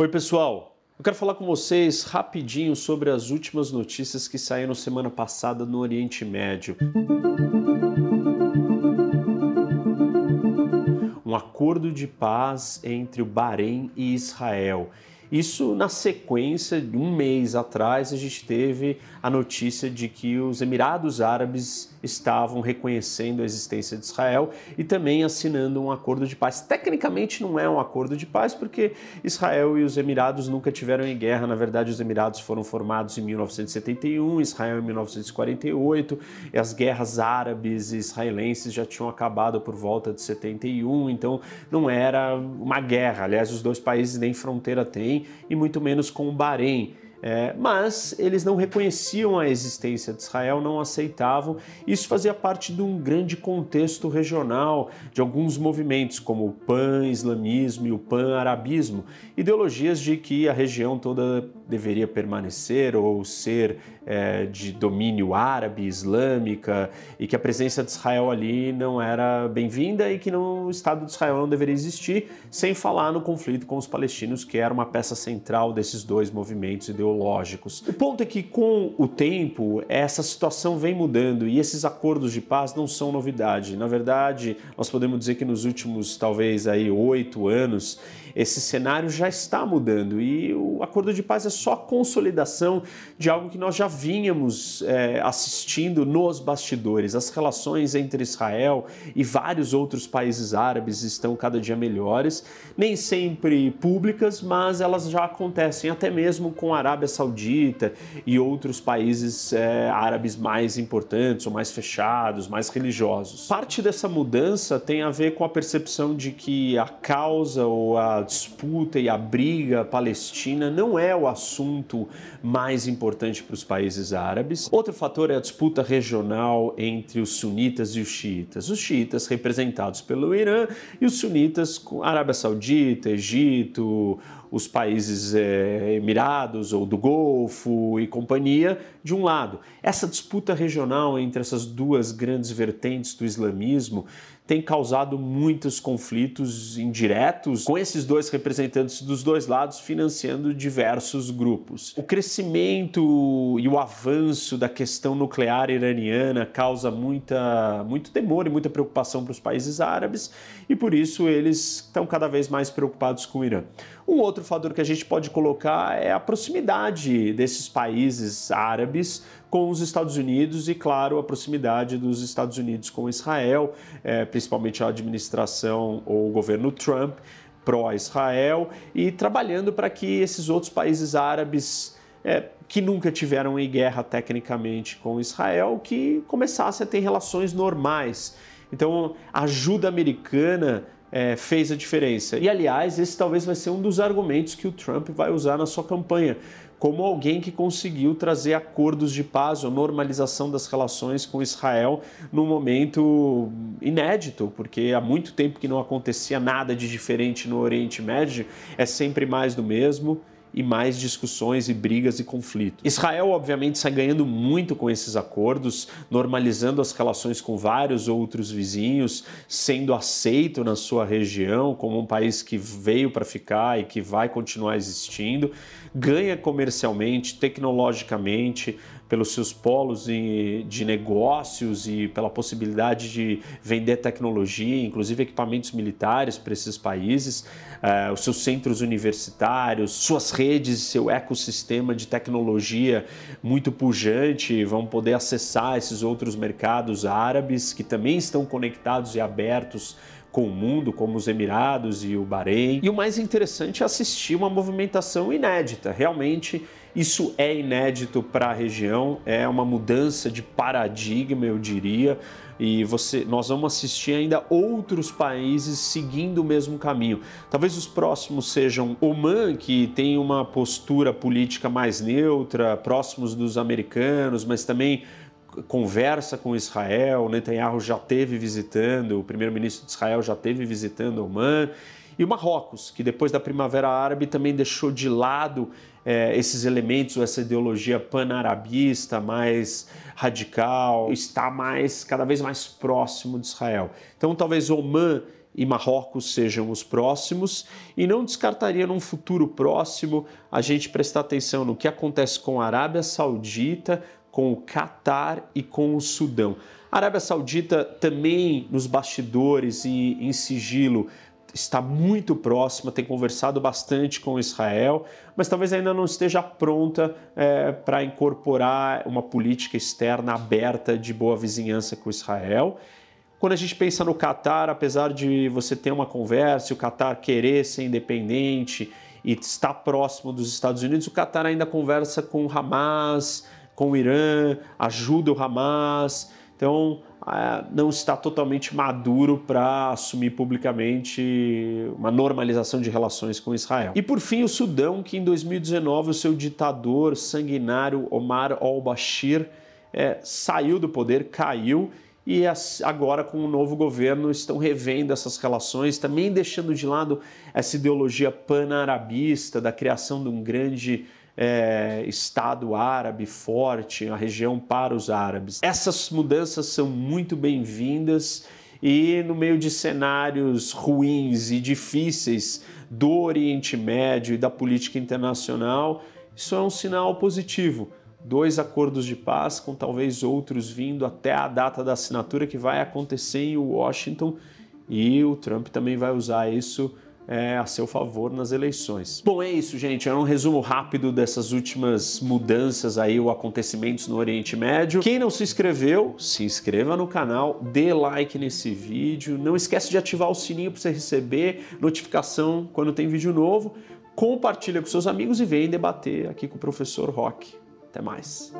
Oi, pessoal. Eu quero falar com vocês rapidinho sobre as últimas notícias que saíram semana passada no Oriente Médio. Um acordo de paz entre o Bahrein e Israel. Isso na sequência de um mês atrás, a gente teve a notícia de que os Emirados Árabes estavam reconhecendo a existência de Israel e também assinando um acordo de paz. Tecnicamente não é um acordo de paz, porque Israel e os Emirados nunca tiveram em guerra. Na verdade, os Emirados foram formados em 1971, Israel em 1948, e as guerras árabes e israelenses já tinham acabado por volta de 71, então não era uma guerra. Aliás, os dois países nem fronteira têm e muito menos com o Bahrein. É, mas eles não reconheciam a existência de Israel, não aceitavam. Isso fazia parte de um grande contexto regional de alguns movimentos, como o pan-islamismo e o pan-arabismo, ideologias de que a região toda deveria permanecer ou ser é, de domínio árabe, islâmica, e que a presença de Israel ali não era bem-vinda e que não, o Estado de Israel não deveria existir, sem falar no conflito com os palestinos, que era uma peça central desses dois movimentos ideológicos. O ponto é que, com o tempo, essa situação vem mudando e esses acordos de paz não são novidade. Na verdade, nós podemos dizer que nos últimos, talvez, aí oito anos, esse cenário já está mudando e o acordo de paz é só consolidação de algo que nós já vínhamos é, assistindo nos bastidores. As relações entre Israel e vários outros países árabes estão cada dia melhores, nem sempre públicas, mas elas já acontecem até mesmo com a Arábia Saudita e outros países é, árabes mais importantes ou mais fechados, mais religiosos. Parte dessa mudança tem a ver com a percepção de que a causa ou a disputa e a briga palestina não é o assunto assunto mais importante para os países árabes. Outro fator é a disputa regional entre os sunitas e os xiitas. Os xiitas representados pelo Irã e os sunitas com Arábia Saudita, Egito, os países é, Emirados ou do Golfo e companhia, de um lado. Essa disputa regional entre essas duas grandes vertentes do islamismo tem causado muitos conflitos indiretos, com esses dois representantes dos dois lados financiando diversos grupos. O crescimento e o avanço da questão nuclear iraniana causa muita, muito temor e muita preocupação para os países árabes e por isso eles estão cada vez mais preocupados com o Irã. Um outro fator que a gente pode colocar é a proximidade desses países árabes com os Estados Unidos e, claro, a proximidade dos Estados Unidos com Israel, eh, principalmente a administração ou o governo Trump pró-Israel e trabalhando para que esses outros países árabes é, que nunca tiveram em guerra tecnicamente com Israel, que começassem a ter relações normais. Então, a ajuda americana é, fez a diferença. E aliás, esse talvez vai ser um dos argumentos que o Trump vai usar na sua campanha, como alguém que conseguiu trazer acordos de paz ou normalização das relações com Israel num momento inédito, porque há muito tempo que não acontecia nada de diferente no Oriente Médio, é sempre mais do mesmo e mais discussões e brigas e conflitos. Israel, obviamente, sai ganhando muito com esses acordos, normalizando as relações com vários outros vizinhos, sendo aceito na sua região como um país que veio para ficar e que vai continuar existindo, ganha comercialmente, tecnologicamente, pelos seus polos de negócios e pela possibilidade de vender tecnologia, inclusive equipamentos militares para esses países, eh, os seus centros universitários, suas redes, seu ecossistema de tecnologia muito pujante, vão poder acessar esses outros mercados árabes que também estão conectados e abertos com o mundo, como os Emirados e o Bahrein. E o mais interessante é assistir uma movimentação inédita, realmente isso é inédito para a região, é uma mudança de paradigma, eu diria, e você, nós vamos assistir ainda outros países seguindo o mesmo caminho. Talvez os próximos sejam Oman, que tem uma postura política mais neutra, próximos dos americanos, mas também conversa com Israel. Netanyahu já teve visitando, o primeiro-ministro de Israel já teve visitando Oman e o Marrocos, que depois da Primavera Árabe também deixou de lado é, esses elementos, essa ideologia panarabista mais radical, está mais cada vez mais próximo de Israel. Então talvez Oman e Marrocos sejam os próximos, e não descartaria num futuro próximo a gente prestar atenção no que acontece com a Arábia Saudita, com o Catar e com o Sudão. A Arábia Saudita também nos bastidores e em sigilo está muito próxima, tem conversado bastante com Israel, mas talvez ainda não esteja pronta é, para incorporar uma política externa aberta de boa vizinhança com Israel. Quando a gente pensa no Catar, apesar de você ter uma conversa, o Catar querer ser independente e estar próximo dos Estados Unidos, o Catar ainda conversa com o Hamas, com o Irã, ajuda o Hamas. Então, não está totalmente maduro para assumir publicamente uma normalização de relações com Israel. E por fim, o Sudão, que em 2019 o seu ditador sanguinário Omar al-Bashir é, saiu do poder, caiu e agora com o novo governo estão revendo essas relações, também deixando de lado essa ideologia pan-arabista da criação de um grande é, Estado árabe forte, a região para os árabes. Essas mudanças são muito bem-vindas e no meio de cenários ruins e difíceis do Oriente Médio e da política internacional, isso é um sinal positivo. Dois acordos de paz, com talvez outros vindo até a data da assinatura que vai acontecer em Washington, e o Trump também vai usar isso é, a seu favor nas eleições. Bom, é isso, gente. É um resumo rápido dessas últimas mudanças aí, ou acontecimentos no Oriente Médio. Quem não se inscreveu, se inscreva no canal, dê like nesse vídeo. Não esquece de ativar o sininho para você receber notificação quando tem vídeo novo. Compartilha com seus amigos e vem debater aqui com o professor Rock. Até mais.